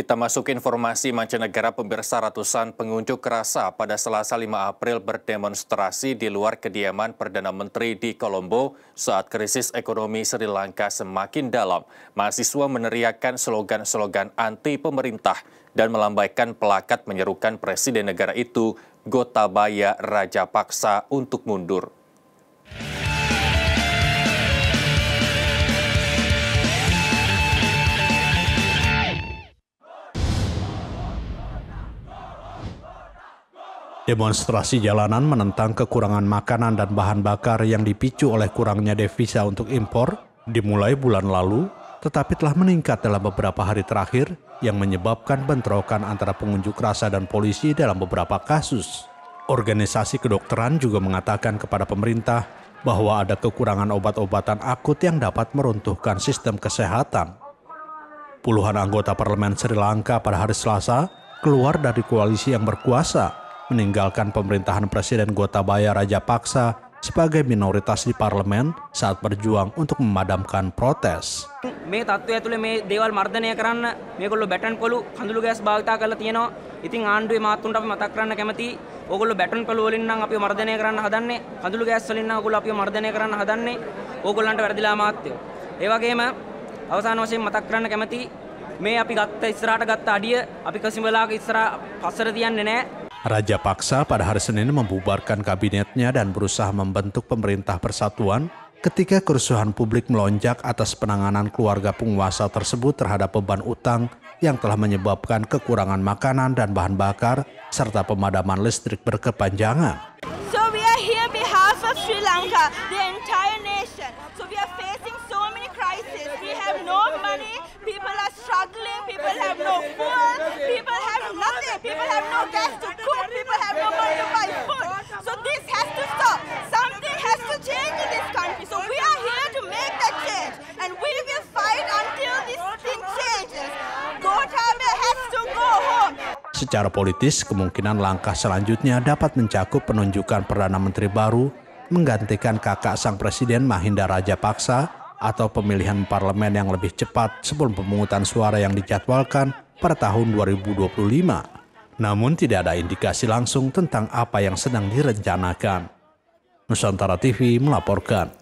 Kita masuk ke informasi mancanegara pemirsa ratusan pengunjuk rasa pada Selasa 5 April berdemonstrasi di luar kediaman Perdana Menteri di Kolombo saat krisis ekonomi Sri Lanka semakin dalam. Mahasiswa meneriakkan slogan-slogan anti pemerintah dan melambaikan pelakat menyerukan presiden negara itu Gotabaya Paksa untuk mundur. Demonstrasi jalanan menentang kekurangan makanan dan bahan bakar yang dipicu oleh kurangnya devisa untuk impor dimulai bulan lalu, tetapi telah meningkat dalam beberapa hari terakhir yang menyebabkan bentrokan antara pengunjuk rasa dan polisi dalam beberapa kasus. Organisasi kedokteran juga mengatakan kepada pemerintah bahwa ada kekurangan obat-obatan akut yang dapat meruntuhkan sistem kesehatan. Puluhan anggota parlemen Sri Lanka pada hari Selasa keluar dari koalisi yang berkuasa meninggalkan pemerintahan Presiden Gotabaya Raja Paksa sebagai minoritas di parlemen saat berjuang untuk memadamkan protes. මේ අපි ගත්ත ඉස්සරහට ගත්ත අඩිය අපි කසිඹලාගේ ඉස්සරහ පස්සර තියන්නේ නැහැ Raja Paksa pada hari Senin membubarkan kabinetnya dan berusaha membentuk pemerintah persatuan ketika kerusuhan publik melonjak atas penanganan keluarga penguasa tersebut terhadap beban utang yang telah menyebabkan kekurangan makanan dan bahan bakar serta pemadaman listrik berkepanjangan. So we are here behalf of Sri Lanka, the entire nation. So we are facing so many crises. We have no money, people are struggling, people have no food, people have nothing, people have no gas to Secara politis, kemungkinan langkah selanjutnya dapat mencakup penunjukan Perdana Menteri baru menggantikan kakak sang Presiden Mahinda Rajapaksa atau pemilihan parlemen yang lebih cepat sebelum pemungutan suara yang dijadwalkan pada tahun 2025. Namun tidak ada indikasi langsung tentang apa yang sedang direncanakan. Nusantara TV melaporkan.